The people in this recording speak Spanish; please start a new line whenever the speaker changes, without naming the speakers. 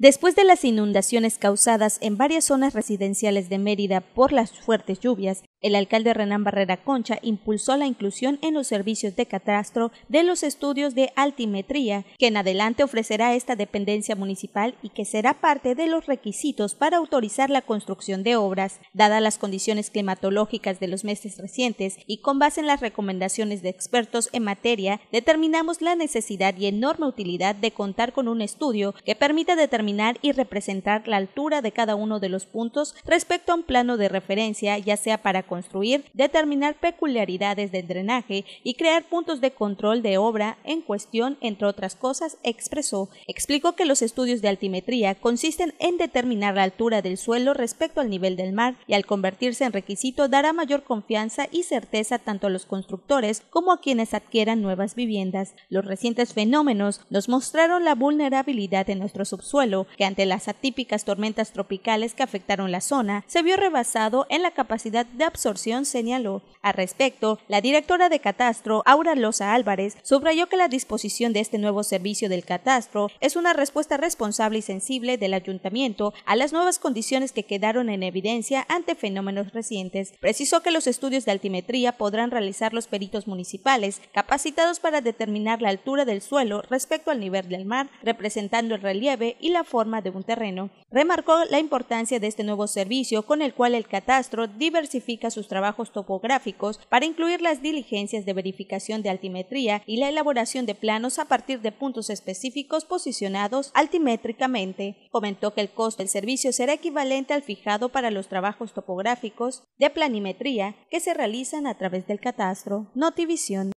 Después de las inundaciones causadas en varias zonas residenciales de Mérida por las fuertes lluvias, el alcalde Renán Barrera Concha impulsó la inclusión en los servicios de catastro de los estudios de altimetría, que en adelante ofrecerá esta dependencia municipal y que será parte de los requisitos para autorizar la construcción de obras. Dadas las condiciones climatológicas de los meses recientes y con base en las recomendaciones de expertos en materia, determinamos la necesidad y enorme utilidad de contar con un estudio que permita determinar y representar la altura de cada uno de los puntos respecto a un plano de referencia, ya sea para construir, determinar peculiaridades del drenaje y crear puntos de control de obra en cuestión, entre otras cosas, expresó. Explicó que los estudios de altimetría consisten en determinar la altura del suelo respecto al nivel del mar y al convertirse en requisito dará mayor confianza y certeza tanto a los constructores como a quienes adquieran nuevas viviendas. Los recientes fenómenos nos mostraron la vulnerabilidad de nuestro subsuelo, que ante las atípicas tormentas tropicales que afectaron la zona, se vio rebasado en la capacidad de absorción, señaló. Al respecto, la directora de Catastro, Aura Loza Álvarez, subrayó que la disposición de este nuevo servicio del Catastro es una respuesta responsable y sensible del ayuntamiento a las nuevas condiciones que quedaron en evidencia ante fenómenos recientes. Precisó que los estudios de altimetría podrán realizar los peritos municipales capacitados para determinar la altura del suelo respecto al nivel del mar, representando el relieve y la forma de un terreno. Remarcó la importancia de este nuevo servicio con el cual el catastro diversifica sus trabajos topográficos para incluir las diligencias de verificación de altimetría y la elaboración de planos a partir de puntos específicos posicionados altimétricamente. Comentó que el costo del servicio será equivalente al fijado para los trabajos topográficos de planimetría que se realizan a través del
catastro. Notivision.